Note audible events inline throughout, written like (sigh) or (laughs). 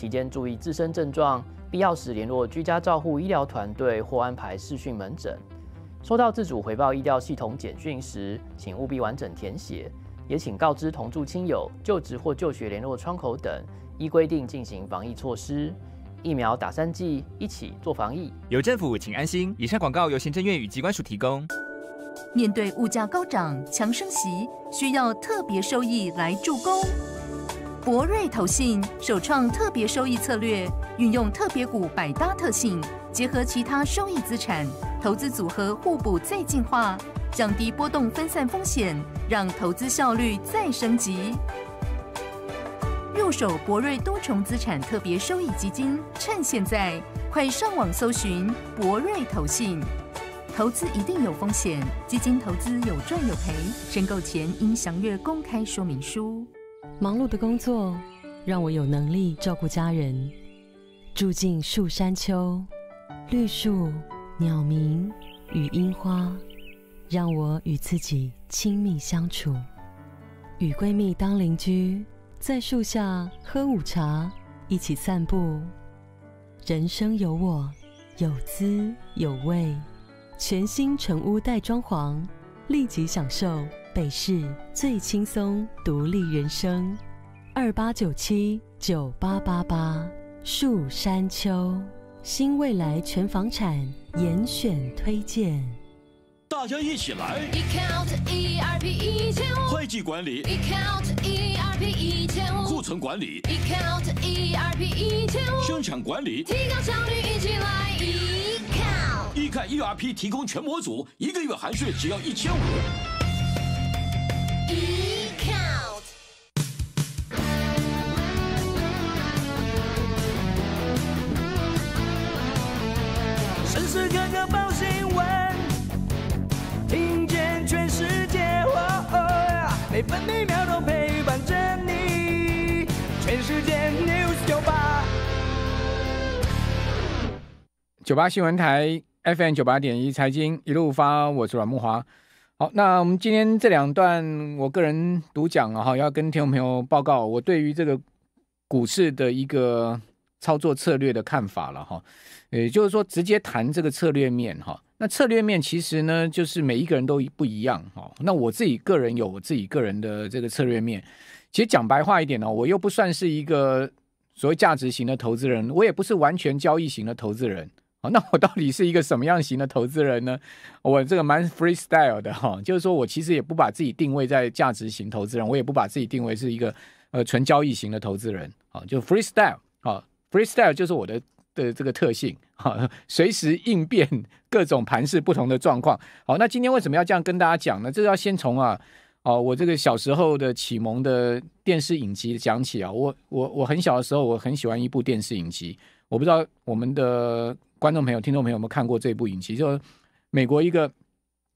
期间注意自身症状，必要时联络居家照护医疗团队或安排视讯门诊。收到自主回报医疗系统简讯时，请务必完整填写，也请告知同住亲友、就职或就学联络窗口等，依规定进行防疫措施。疫苗打三剂，一起做防疫。有政府，请安心。以上广告由行政院与机关署提供。面对物价高涨、强升息，需要特别收益来助攻。博瑞投信首创特别收益策略，运用特别股百搭特性，结合其他收益资产，投资组合互补再进化，降低波动分散风险，让投资效率再升级。入手博瑞多重资产特别收益基金，趁现在，快上网搜寻博瑞投信。投资一定有风险，基金投资有赚有赔，申购前应详阅公开说明书。忙碌的工作让我有能力照顾家人。住进树山丘，绿树、鸟鸣与樱花，让我与自己亲密相处。与闺蜜当邻居，在树下喝午茶，一起散步。人生有我，有滋有味。全新成屋带装潢。立即享受北市最轻松独立人生，二八九七九八八八树山丘新未来全房产严选推荐。大家一起来！会计管理，库存管理，生产管理，提高效率，一起来！一看 u ERP 提供全模组，一个月含税只要一千五。e c o u 时爆新闻，听见全世界，每分每秒都陪伴着你。全世界 news 九八。九八新闻台。FM 九八点一财经一路发，我是阮慕华。好，那我们今天这两段，我个人独讲，啊，哈，要跟听众朋友报告我对于这个股市的一个操作策略的看法了哈。也就是说直接谈这个策略面哈。那策略面其实呢，就是每一个人都不一样哈。那我自己个人有我自己个人的这个策略面。其实讲白话一点呢，我又不算是一个所谓价值型的投资人，我也不是完全交易型的投资人。哦，那我到底是一个什么样型的投资人呢？(laughs) 我这个蛮 freestyle 的哈，就是说我其实也不把自己定位在价值型投资人，我也不把自己定位是一个呃纯交易型的投资人，啊，就 freestyle 啊，freestyle 就是我的的这个特性，哈，随时应变各种盘势不同的状况。好，那今天为什么要这样跟大家讲呢？这是要先从啊，哦，我这个小时候的启蒙的电视影集讲起啊，我我我很小的时候我很喜欢一部电视影集，我不知道我们的。观众朋友、听众朋友，有没有看过这部影集？就是美国一个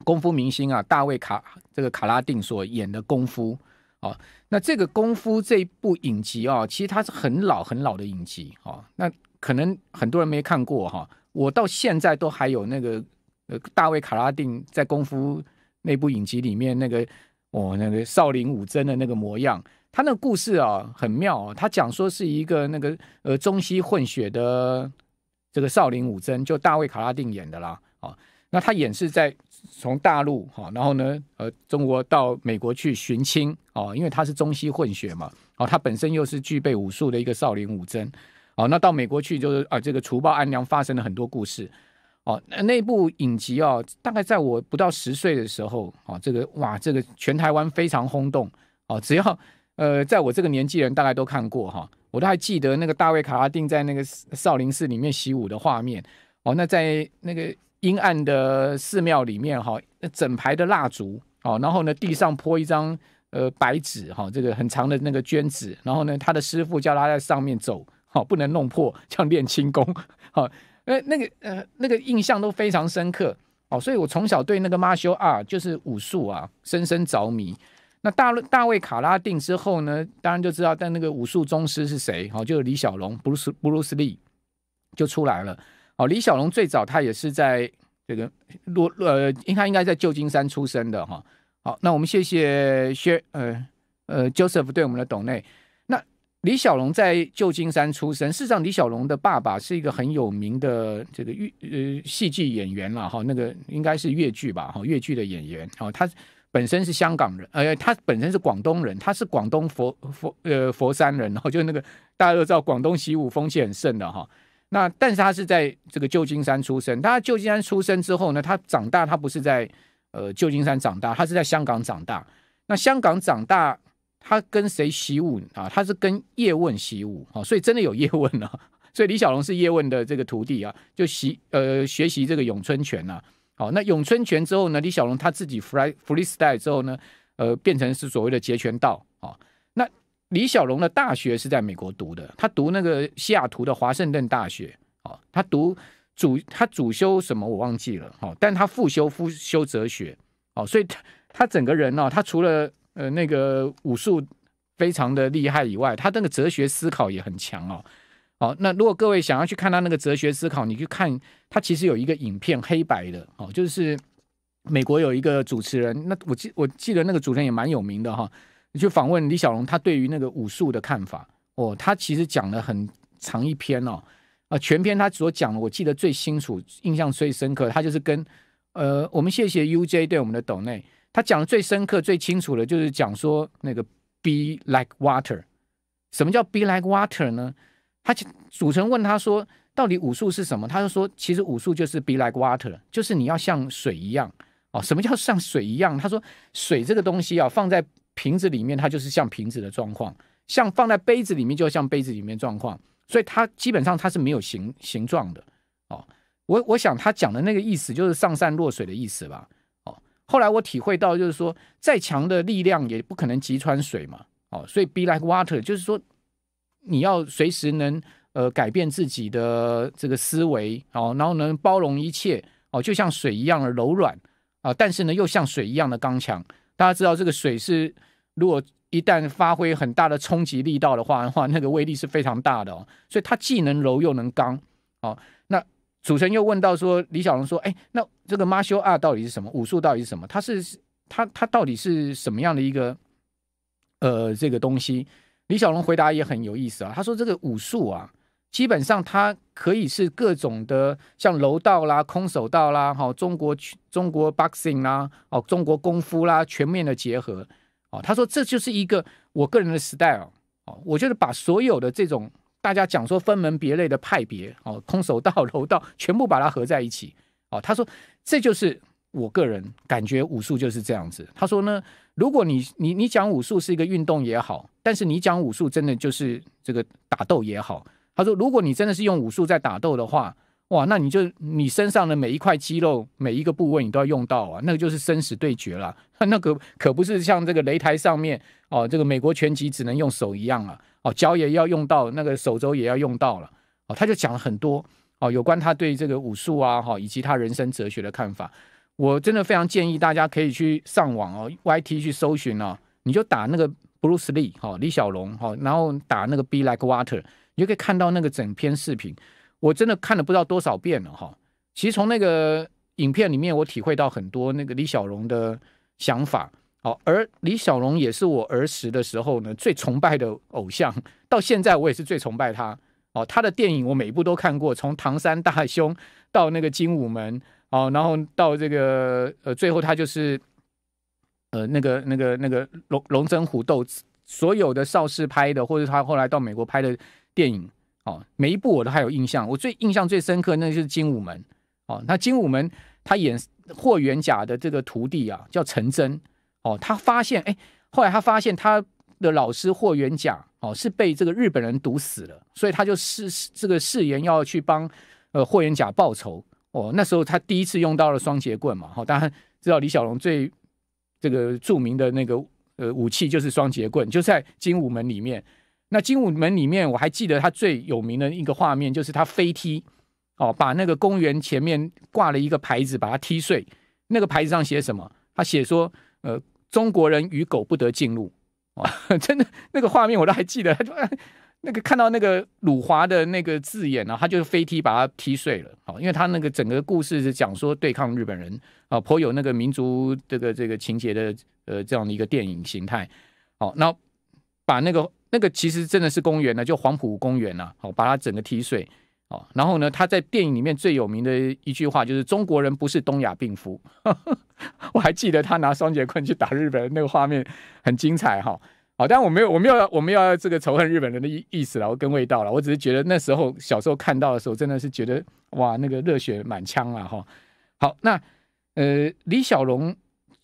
功夫明星啊，大卫卡这个卡拉丁所演的功夫哦。那这个功夫这一部影集啊，其实它是很老很老的影集哦。那可能很多人没看过哈。我到现在都还有那个呃，大卫卡拉丁在功夫那部影集里面那个哦，那个少林武僧的那个模样。他那故事啊很妙，他讲说是一个那个呃中西混血的。这个少林武僧就大卫·卡拉丁演的啦，啊，那他演是在从大陆哈，然后呢，呃，中国到美国去寻亲哦，因为他是中西混血嘛，哦，他本身又是具备武术的一个少林武僧，哦，那到美国去就是啊，这个除暴安良发生了很多故事，哦，那那部影集哦，大概在我不到十岁的时候，哦，这个哇，这个全台湾非常轰动，哦，只要呃，在我这个年纪人，大概都看过哈。我都还记得那个大卫·卡拉丁在那个少林寺里面习武的画面哦，那在那个阴暗的寺庙里面哈，那整排的蜡烛哦，然后呢地上铺一张呃白纸哈，这个很长的那个绢纸，然后呢他的师傅叫他在上面走，好不能弄破，像练轻功哦，那那个呃那个印象都非常深刻哦，所以我从小对那个马修啊，就是武术啊，深深着迷。那大卫大卫卡拉定之后呢？当然就知道，但那个武术宗师是谁？哦，就是李小龙，Bruce Bruce Lee 就出来了。哦，李小龙最早他也是在这个洛呃，应该应该在旧金山出生的哈。好，那我们谢谢薛呃呃 Joseph 对我们的懂内。那李小龙在旧金山出生，事实上李小龙的爸爸是一个很有名的这个粤呃戏剧演员了哈，那个应该是粤剧吧哈，粤剧的演员好他。本身是香港人，呃，他本身是广东人，他是广东佛佛呃佛山人，然后就那个大家都知道广东习武风气很盛的哈。那但是他是在这个旧金山出生，他旧金山出生之后呢，他长大他不是在呃旧金山长大，他是在香港长大。那香港长大，他跟谁习武啊？他是跟叶问习武啊，所以真的有叶问了。(laughs) 所以李小龙是叶问的这个徒弟啊，就习呃学习这个咏春拳啊。好，那咏春拳之后呢？李小龙他自己 fre freestyle 之后呢？呃，变成是所谓的截拳道啊。那李小龙的大学是在美国读的，他读那个西雅图的华盛顿大学啊。他读主他主修什么我忘记了，好，但他复修复修哲学哦，所以他他整个人呢，他除了呃那个武术非常的厉害以外，他那个哲学思考也很强哦。好，那如果各位想要去看他那个哲学思考，你去看他其实有一个影片，黑白的哦，就是美国有一个主持人，那我记我记得那个主持人也蛮有名的哈，你去访问李小龙，他对于那个武术的看法哦，他其实讲了很长一篇哦，啊，全篇他所讲的，我记得最清楚，印象最深刻，他就是跟呃，我们谢谢 UJ 对我们的抖内，他讲的最深刻、最清楚的，就是讲说那个 Be like water，什么叫 Be like water 呢？他主持人问他说：“到底武术是什么？”他就说：“其实武术就是 be like water，就是你要像水一样哦。什么叫像水一样？他说：水这个东西啊，放在瓶子里面，它就是像瓶子的状况；像放在杯子里面，就像杯子里面状况。所以它基本上它是没有形形状的哦。我我想他讲的那个意思就是上善若水的意思吧？哦。后来我体会到，就是说再强的力量也不可能击穿水嘛。哦，所以 be like water 就是说。你要随时能呃改变自己的这个思维哦，然后能包容一切哦，就像水一样的柔软啊，但是呢又像水一样的刚强。大家知道这个水是，如果一旦发挥很大的冲击力道的话，的话那个威力是非常大的哦。所以它既能柔又能刚哦。那主持人又问到说，李小龙说，哎，那这个马修二到底是什么？武术到底是什么？他是他他到底是什么样的一个呃这个东西？李小龙回答也很有意思啊，他说：“这个武术啊，基本上它可以是各种的，像柔道啦、空手道啦、哈中国中国 boxing 啦、哦中国功夫啦，全面的结合。”哦，他说：“这就是一个我个人的 style 哦，我觉得把所有的这种大家讲说分门别类的派别哦，空手道、柔道全部把它合在一起。”哦，他说：“这就是。”我个人感觉武术就是这样子。他说呢，如果你你你讲武术是一个运动也好，但是你讲武术真的就是这个打斗也好。他说，如果你真的是用武术在打斗的话，哇，那你就你身上的每一块肌肉、每一个部位你都要用到啊，那个就是生死对决了。(laughs) 那可可不是像这个擂台上面哦，这个美国拳击只能用手一样了哦，脚也要用到，那个手肘也要用到了哦。他就讲了很多哦，有关他对这个武术啊哈，以及他人生哲学的看法。我真的非常建议大家可以去上网哦，YT 去搜寻哦，你就打那个 Bruce Lee 哈，李小龙哈，然后打那个 Be Like Water，你就可以看到那个整篇视频。我真的看了不知道多少遍了哈。其实从那个影片里面，我体会到很多那个李小龙的想法哦。而李小龙也是我儿时的时候呢，最崇拜的偶像，到现在我也是最崇拜他哦。他的电影我每一部都看过，从《唐山大兄》到那个《精武门》。哦，然后到这个呃，最后他就是，呃，那个那个那个龙龙争虎斗，所有的邵氏拍的，或者他后来到美国拍的电影，哦，每一部我都还有印象。我最印象最深刻，那就是《精武门》哦。那《精武门》他演霍元甲的这个徒弟啊，叫陈真哦。他发现，哎，后来他发现他的老师霍元甲哦，是被这个日本人毒死了，所以他就誓这个誓言要去帮呃霍元甲报仇。哦，那时候他第一次用到了双节棍嘛，哈，大家知道李小龙最这个著名的那个呃武器就是双节棍，就在《精武门》里面。那《精武门》里面我还记得他最有名的一个画面，就是他飞踢哦，把那个公园前面挂了一个牌子，把它踢碎。那个牌子上写什么？他写说：“呃，中国人与狗不得进入。”哇，(laughs) 真的那个画面我都还记得。那个看到那个辱华的那个字眼呢，他就飞踢把它踢碎了。好，因为他那个整个故事是讲说对抗日本人啊，颇有那个民族这个这个情节的呃这样的一个电影形态。好，那把那个那个其实真的是公园呢，就黄埔公园呐。好，把它整个踢碎。哦，然后呢，他在电影里面最有名的一句话就是“中国人不是东亚病夫”。(laughs) 我还记得他拿双节棍去打日本人那个画面很精彩哈。好，但我没有，我没有，我们要这个仇恨日本人的意意思了，跟味道了。我只是觉得那时候小时候看到的时候，真的是觉得哇，那个热血满腔啊！哈，好，那呃，李小龙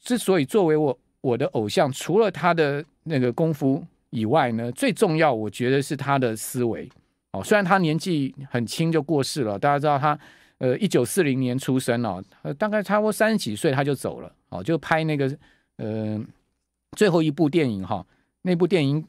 之所以作为我我的偶像，除了他的那个功夫以外呢，最重要我觉得是他的思维。哦，虽然他年纪很轻就过世了，大家知道他呃，一九四零年出生哦，大概差不多三十几岁他就走了。哦，就拍那个呃最后一部电影哈。那部电影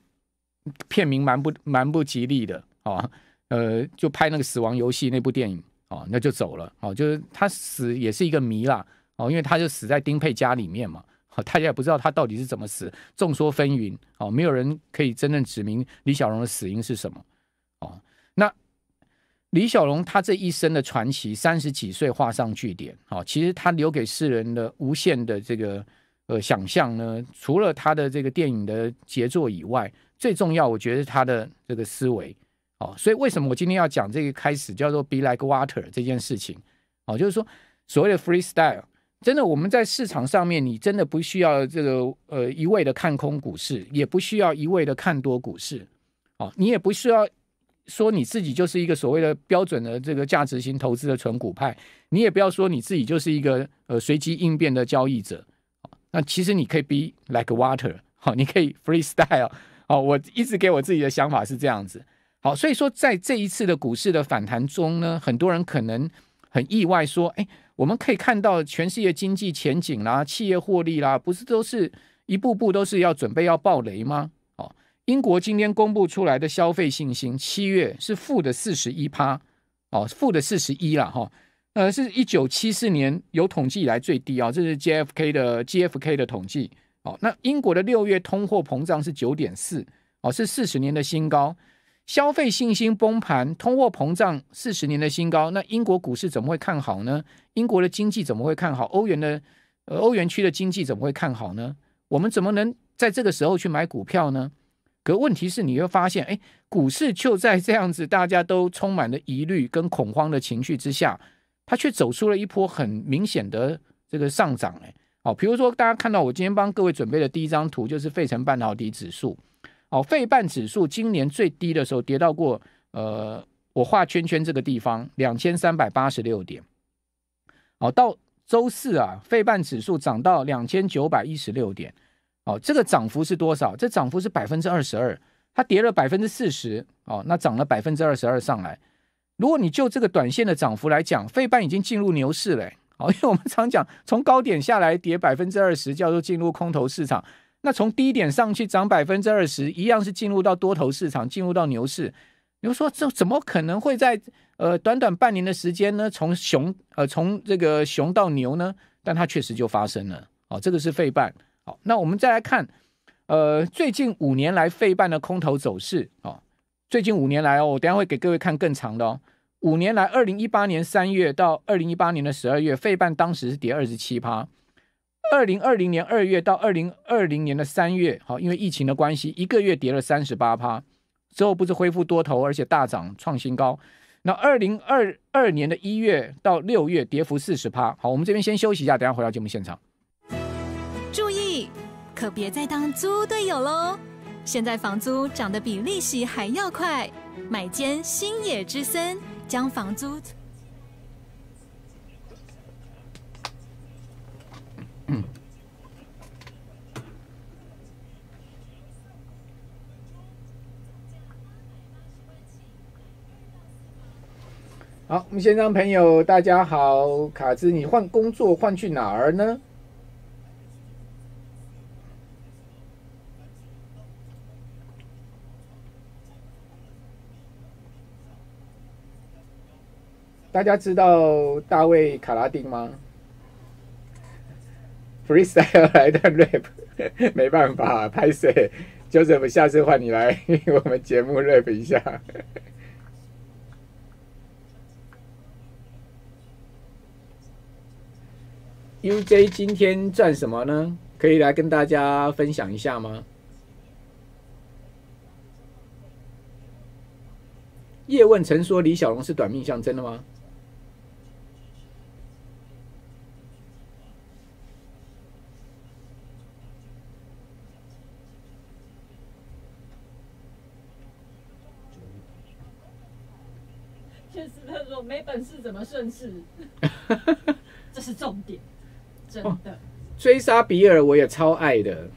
片名蛮不蛮不吉利的啊，呃，就拍那个《死亡游戏》那部电影啊，那就走了啊，就是他死也是一个谜啦哦，因为他就死在丁佩家里面嘛，大家也不知道他到底是怎么死，众说纷纭哦，没有人可以真正指明李小龙的死因是什么哦。那李小龙他这一生的传奇，三十几岁画上句点哦，其实他留给世人的无限的这个。呃，想象呢？除了他的这个电影的杰作以外，最重要，我觉得是他的这个思维哦，所以为什么我今天要讲这个开始叫做 “Be Like Water” 这件事情哦，就是说，所谓的 Freestyle，真的，我们在市场上面，你真的不需要这个呃一味的看空股市，也不需要一味的看多股市，哦，你也不需要说你自己就是一个所谓的标准的这个价值型投资的纯股派，你也不要说你自己就是一个呃随机应变的交易者。那其实你可以 be like water，(laughs) 好，你可以 freestyle，好，我一直给我自己的想法是这样子，好，所以说在这一次的股市的反弹中呢，很多人可能很意外说，哎，我们可以看到全世界经济前景啦，企业获利啦，不是都是一步步都是要准备要爆雷吗？哦，英国今天公布出来的消费信心七月是负的四十一趴，哦，负的四十一了哈。呃，是一九七四年有统计以来最低啊，这是 G F K 的 G F K 的统计。哦，那英国的六月通货膨胀是九点四，哦，是四十年的新高。消费信心崩盘，通货膨胀四十年的新高。那英国股市怎么会看好呢？英国的经济怎么会看好？欧元的呃，欧元区的经济怎么会看好呢？我们怎么能在这个时候去买股票呢？可问题是你会发现，哎，股市就在这样子，大家都充满了疑虑跟恐慌的情绪之下。它却走出了一波很明显的这个上涨，哎，好，比如说大家看到我今天帮各位准备的第一张图，就是费城半导体指数，哦，费半指数今年最低的时候跌到过，呃，我画圈圈这个地方两千三百八十六点，哦，到周四啊，费半指数涨到两千九百一十六点，哦，这个涨幅是多少？这涨幅是百分之二十二，它跌了百分之四十，哦，那涨了百分之二十二上来。如果你就这个短线的涨幅来讲，费半已经进入牛市嘞。好，因为我们常讲，从高点下来跌百分之二十叫做进入空头市场，那从低点上去涨百分之二十，一样是进入到多头市场，进入到牛市。你说这怎么可能会在呃短短半年的时间呢？从熊呃从这个熊到牛呢？但它确实就发生了哦，这个是费半。好，那我们再来看呃最近五年来费半的空头走势哦。最近五年来哦，我等下会给各位看更长的哦。五年来，二零一八年三月到二零一八年的十二月，费半当时是跌二十七趴。二零二零年二月到二零二零年的三月，好，因为疫情的关系，一个月跌了三十八趴。之后不是恢复多头，而且大涨创新高。那二零二二年的一月到六月，跌幅四十趴。好，我们这边先休息一下，等下回到节目现场。注意，可别再当租队友喽！现在房租涨得比利息还要快，买间新野之森。将房租。好，我们先让朋友大家好，卡兹，你换工作换去哪儿呢？大家知道大卫·卡拉丁吗？Freestyle 来段 rap，(laughs) 没办法拍摄，Joseph 下次换你来我们节目 rap 一下。UJ 今天赚什么呢？可以来跟大家分享一下吗？叶问曾说李小龙是短命象征的吗？就是他说没本事怎么顺势，(laughs) 这是重点，真的。追杀比尔我也超爱的，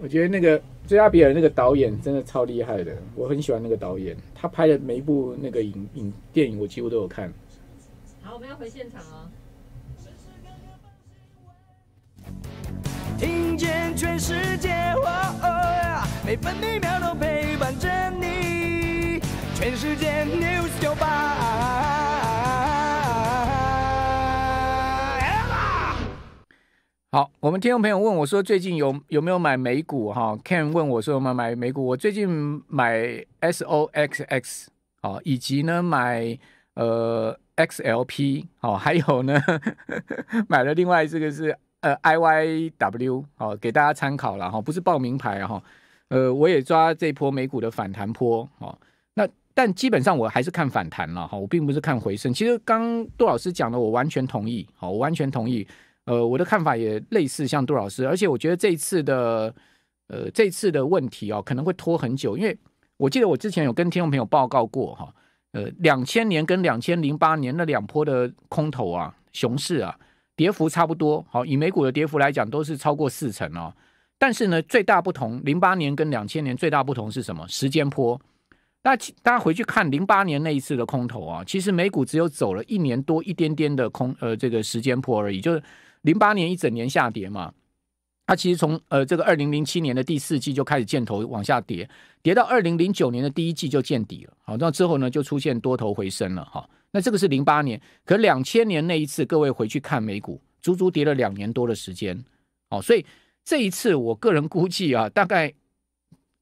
我觉得那个追杀比尔那个导演真的超厉害的，我很喜欢那个导演，他拍的每一部那个影影电影我几乎都有看。好，我们要回现场哦。全全世世界，界每每分秒都陪伴着你，news 好，我们听众朋友问我说，最近有有没有买美股？哈，Ken 问我说有没有买美股，我最近买 S O X X，哦，以及呢买呃 X L P，哦，还有呢 (laughs) 买了另外这个是。呃，I Y W 好，给大家参考了哈，不是报名牌哈，呃，我也抓这波美股的反弹波，哦。那但基本上我还是看反弹了哈，我并不是看回升。其实刚杜老师讲的，我完全同意，好，我完全同意，呃，我的看法也类似，像杜老师，而且我觉得这一次的，呃，这次的问题啊，可能会拖很久，因为我记得我之前有跟听众朋友报告过哈，呃，两千年跟两千零八年那两波的空头啊，熊市啊。跌幅差不多，好，以美股的跌幅来讲，都是超过四成哦。但是呢，最大不同，零八年跟两千年最大不同是什么？时间坡。那大家回去看零八年那一次的空头啊，其实美股只有走了一年多一点点的空，呃，这个时间坡而已，就是零八年一整年下跌嘛。它其实从呃这个二零零七年的第四季就开始箭头往下跌，跌到二零零九年的第一季就见底了。好，那之后呢就出现多头回升了。哈，那这个是零八年，可两千年那一次，各位回去看美股，足足跌了两年多的时间。好，所以这一次我个人估计啊，大概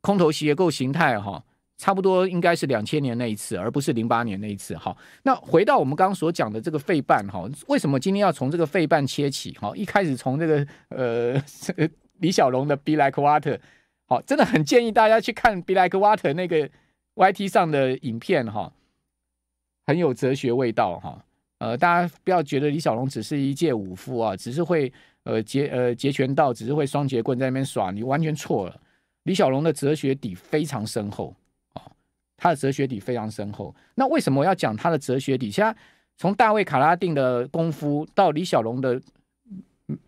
空头结构形态哈。差不多应该是两千年那一次，而不是零八年那一次。哈，那回到我们刚刚所讲的这个废瓣，哈，为什么今天要从这个废瓣切起？哈，一开始从这个呃，(laughs) 李小龙的《Be Like Water》，好，真的很建议大家去看《Be Like Water》那个 Y T 上的影片，哈，很有哲学味道，哈。呃，大家不要觉得李小龙只是一介武夫啊，只是会呃截呃截拳道，只是会双截棍在那边耍，你完全错了。李小龙的哲学底非常深厚。他的哲学底非常深厚。那为什么我要讲他的哲学底？下？从大卫·卡拉丁的功夫到李小龙的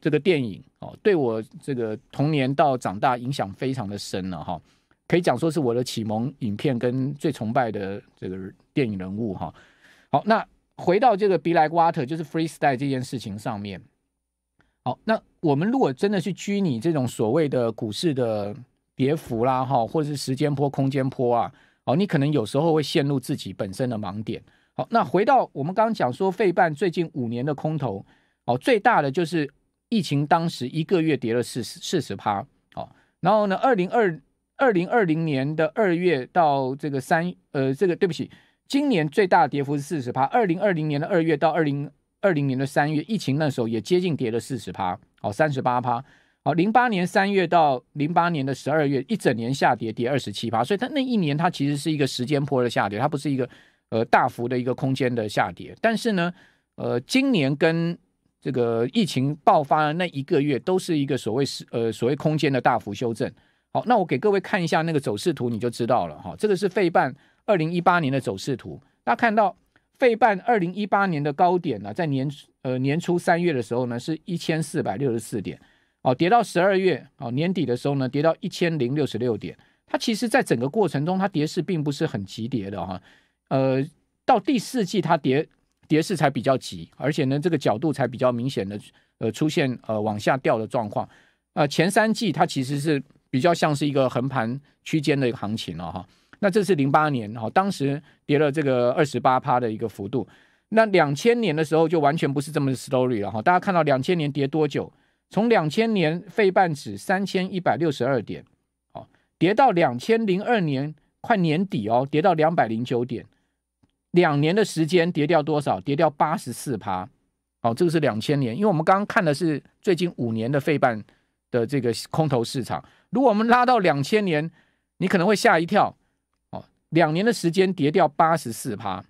这个电影哦，对我这个童年到长大影响非常的深了哈。可以讲说是我的启蒙影片跟最崇拜的这个电影人物哈。好，那回到这个 “be like water” 就是 freestyle 这件事情上面。好，那我们如果真的去拘泥这种所谓的股市的跌幅啦，哈，或者是时间波、空间波啊。哦，你可能有时候会陷入自己本身的盲点。好，那回到我们刚刚讲说，费半最近五年的空头，哦，最大的就是疫情当时一个月跌了四十四十趴。哦，然后呢，二零二二零二零年的二月到这个三，呃，这个对不起，今年最大跌幅是四十趴。二零二零年的二月到二零二零年的三月，疫情那时候也接近跌了四十趴。哦，三十八趴。好，零八年三月到零八年的十二月，一整年下跌跌二十七八，所以它那一年它其实是一个时间坡的下跌，它不是一个呃大幅的一个空间的下跌。但是呢，呃，今年跟这个疫情爆发的那一个月都是一个所谓是呃所谓空间的大幅修正。好，那我给各位看一下那个走势图，你就知道了哈。这个是费半二零一八年的走势图，大家看到费半二零一八年的高点呢，在年呃年初三月的时候呢，是一千四百六十四点。哦，跌到十二月，哦，年底的时候呢，跌到一千零六十六点。它其实在整个过程中，它跌势并不是很急跌的哈。呃，到第四季它跌跌势才比较急，而且呢，这个角度才比较明显的呃出现呃往下掉的状况。呃，前三季它其实是比较像是一个横盘区间的一个行情了哈。那这是零八年哈，当时跌了这个二十八趴的一个幅度。那两千年的时候就完全不是这么 story 了哈。大家看到两千年跌多久？从两千年费半指三千一百六十二点，哦，跌到两千零二年快年底哦，跌到两百零九点，两年的时间跌掉多少？跌掉八十四趴，哦，这个是两千年，因为我们刚刚看的是最近五年的费半的这个空头市场，如果我们拉到两千年，你可能会吓一跳，哦，两年的时间跌掉八十四趴，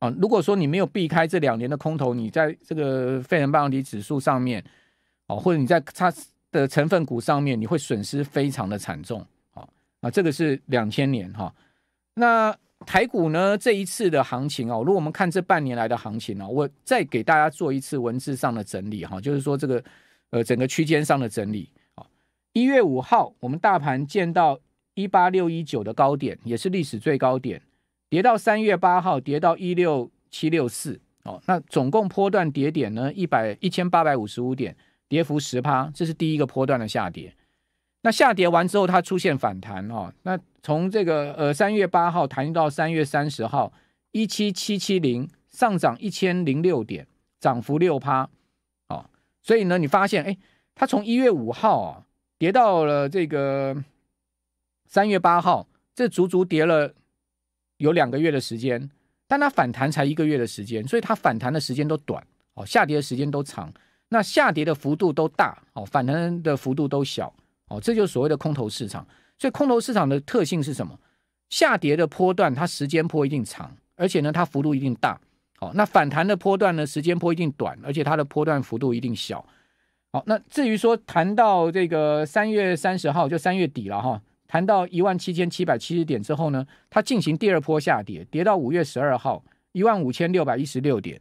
哦，如果说你没有避开这两年的空头，你在这个费人半导体指数上面。哦，或者你在它的成分股上面，你会损失非常的惨重。好啊，这个是两千年哈。那台股呢？这一次的行情哦，如果我们看这半年来的行情哦，我再给大家做一次文字上的整理哈，就是说这个呃整个区间上的整理啊。一月五号，我们大盘见到一八六一九的高点，也是历史最高点，跌到三月八号，跌到一六七六四哦。那总共波段跌点呢，一百一千八百五十五点。跌幅十趴，这是第一个波段的下跌。那下跌完之后，它出现反弹哦。那从这个呃三月八号谈到三月三十号，一七七七零上涨一千零六点，涨幅六趴。哦，所以呢，你发现哎，它从一月五号啊跌到了这个三月八号，这足足跌了有两个月的时间，但它反弹才一个月的时间，所以它反弹的时间都短哦，下跌的时间都长。那下跌的幅度都大哦，反弹的幅度都小哦，这就是所谓的空头市场。所以空头市场的特性是什么？下跌的波段它时间坡一定长，而且呢它幅度一定大哦。那反弹的波段呢时间坡一定短，而且它的波段幅度一定小。好，那至于说谈到这个三月三十号就三月底了哈，谈到一万七千七百七十点之后呢，它进行第二波下跌，跌到五月十二号一万五千六百一十六点。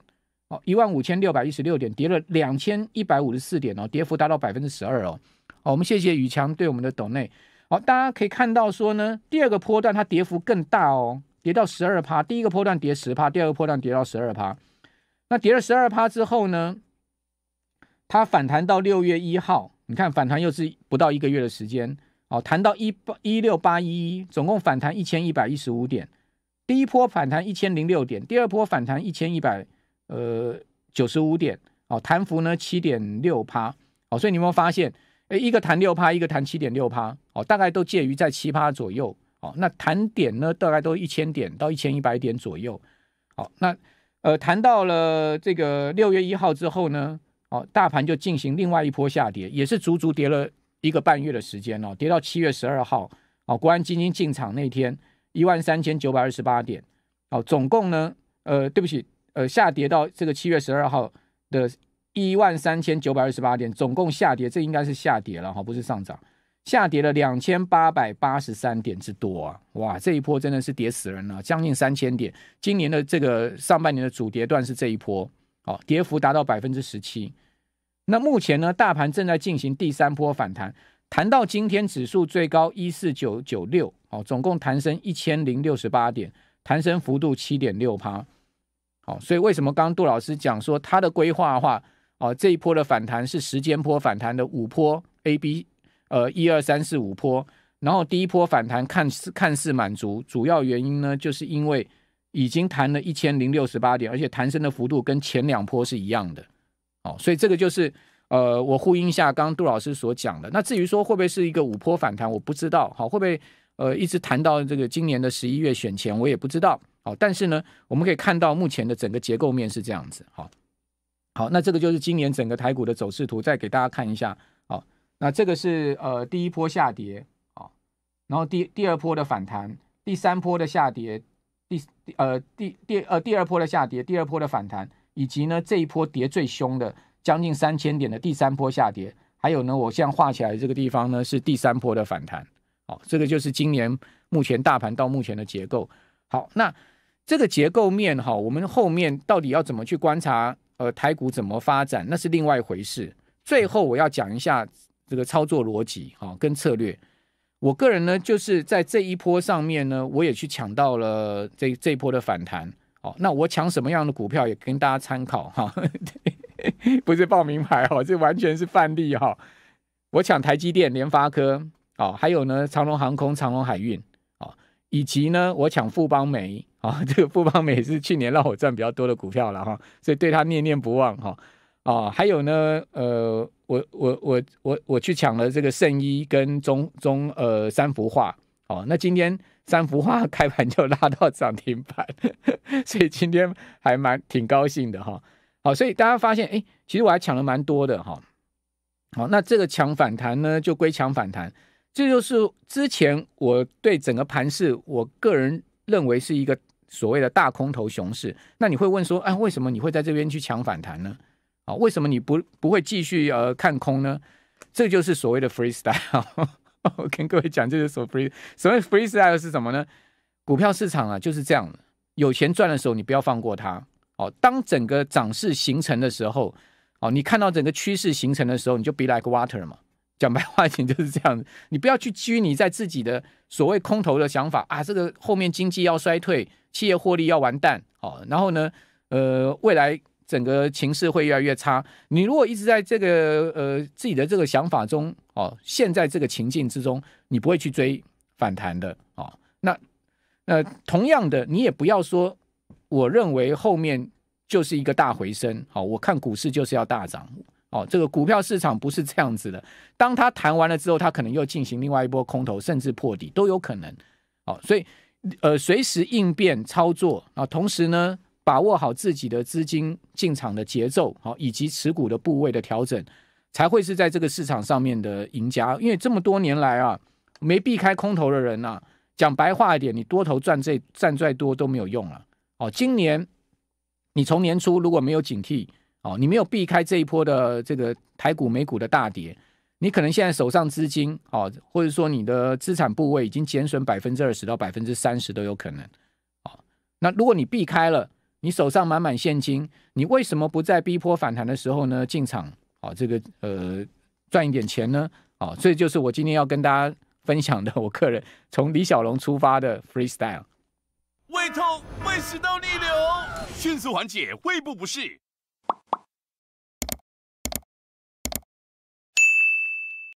哦，一万五千六百一十六点，跌了两千一百五十四点哦，跌幅达到百分之十二哦。好，我们谢谢宇强对我们的抖内。好，大家可以看到说呢，第二个波段它跌幅更大哦，跌到十二趴。第一个波段跌十趴，第二个波段跌到十二趴。那跌了十二趴之后呢，它反弹到六月一号，你看反弹又是不到一个月的时间哦，弹到一八一六八一，总共反弹一千一百一十五点，第一波反弹一千零六点，第二波反弹一千一百。呃，九十五点，哦，弹幅呢七点六趴，哦，所以你有没有发现，哎，一个弹六趴，一个弹七点六趴，哦，大概都介于在七趴左右，哦，那弹点呢大概都一千点到一千一百点左右，好，那呃，弹到了这个六月一号之后呢，哦，大盘就进行另外一波下跌，也是足足跌了一个半月的时间哦，跌到七月十二号，哦，国安基金进场那天一万三千九百二十八点，哦，总共呢，呃，对不起。呃，下跌到这个七月十二号的一万三千九百二十八点，总共下跌，这应该是下跌了哈，不是上涨，下跌了两千八百八十三点之多啊！哇，这一波真的是跌死人了，将近三千点。今年的这个上半年的主跌段是这一波，哦，跌幅达到百分之十七。那目前呢，大盘正在进行第三波反弹，弹到今天指数最高一四九九六，哦，总共弹升一千零六十八点，弹升幅度七点六八。哦，所以为什么刚刚杜老师讲说他的规划的话，哦，这一波的反弹是时间波反弹的五波 A B，呃，一二三四五波，然后第一波反弹看似看似满足，主要原因呢，就是因为已经弹了一千零六十八点，而且弹升的幅度跟前两波是一样的。哦，所以这个就是呃，我呼应一下刚刚杜老师所讲的。那至于说会不会是一个五波反弹，我不知道。好，会不会呃一直谈到这个今年的十一月选前，我也不知道。好，但是呢，我们可以看到目前的整个结构面是这样子。好，好，那这个就是今年整个台股的走势图，再给大家看一下。好，那这个是呃第一波下跌好，然后第第二波的反弹，第三波的下跌，第呃第第呃第二波的下跌，第二波的反弹，以及呢这一波跌最凶的将近三千点的第三波下跌，还有呢我现在画起来这个地方呢是第三波的反弹。好，这个就是今年目前大盘到目前的结构。好，那。这个结构面哈，我们后面到底要怎么去观察？呃，台股怎么发展，那是另外一回事。最后我要讲一下这个操作逻辑哈，跟策略。我个人呢，就是在这一波上面呢，我也去抢到了这这一波的反弹。哦，那我抢什么样的股票也跟大家参考哈，(laughs) 不是报名牌哈，这完全是范例哈。我抢台积电、联发科，哦，还有呢，长隆航空、长隆海运，哦，以及呢，我抢富邦煤。啊，这个富邦美是去年让我赚比较多的股票了哈，所以对他念念不忘哈。啊，还有呢，呃，我我我我我去抢了这个圣衣跟中中呃三幅画。哦，那今天三幅画开盘就拉到涨停板，所以今天还蛮挺高兴的哈。好，所以大家发现，哎，其实我还抢了蛮多的哈。好，那这个抢反弹呢，就归抢反弹。这就是之前我对整个盘市，我个人认为是一个。所谓的大空头熊市，那你会问说，哎，为什么你会在这边去抢反弹呢？啊，为什么你不不会继续呃看空呢？这就是所谓的 freestyle。(laughs) 我跟各位讲，就是所 fre 所谓 freestyle 是什么呢？股票市场啊，就是这样的。有钱赚的时候，你不要放过它。哦，当整个涨势形成的时候，哦，你看到整个趋势形成的时候，你就 be like water 嘛。讲白话，你就是这样子。你不要去拘泥在自己的所谓空头的想法啊，这个后面经济要衰退。企业获利要完蛋哦，然后呢，呃，未来整个情势会越来越差。你如果一直在这个呃自己的这个想法中哦，现在这个情境之中，你不会去追反弹的哦。那呃，同样的，你也不要说，我认为后面就是一个大回升，好，我看股市就是要大涨哦。这个股票市场不是这样子的，当他谈完了之后，他可能又进行另外一波空头，甚至破底都有可能哦。所以。呃，随时应变操作啊，同时呢，把握好自己的资金进场的节奏，好，以及持股的部位的调整，才会是在这个市场上面的赢家。因为这么多年来啊，没避开空头的人啊，讲白话一点，你多头赚这赚再多都没有用了。哦，今年你从年初如果没有警惕，哦，你没有避开这一波的这个台股、美股的大跌。你可能现在手上资金啊，或者说你的资产部位已经减损百分之二十到百分之三十都有可能，那如果你避开了，你手上满满现金，你为什么不在逼迫反弹的时候呢进场啊？这个呃赚一点钱呢？啊，所以就是我今天要跟大家分享的，我个人从李小龙出发的 freestyle。胃痛、胃食道逆流，迅速缓解胃部不适。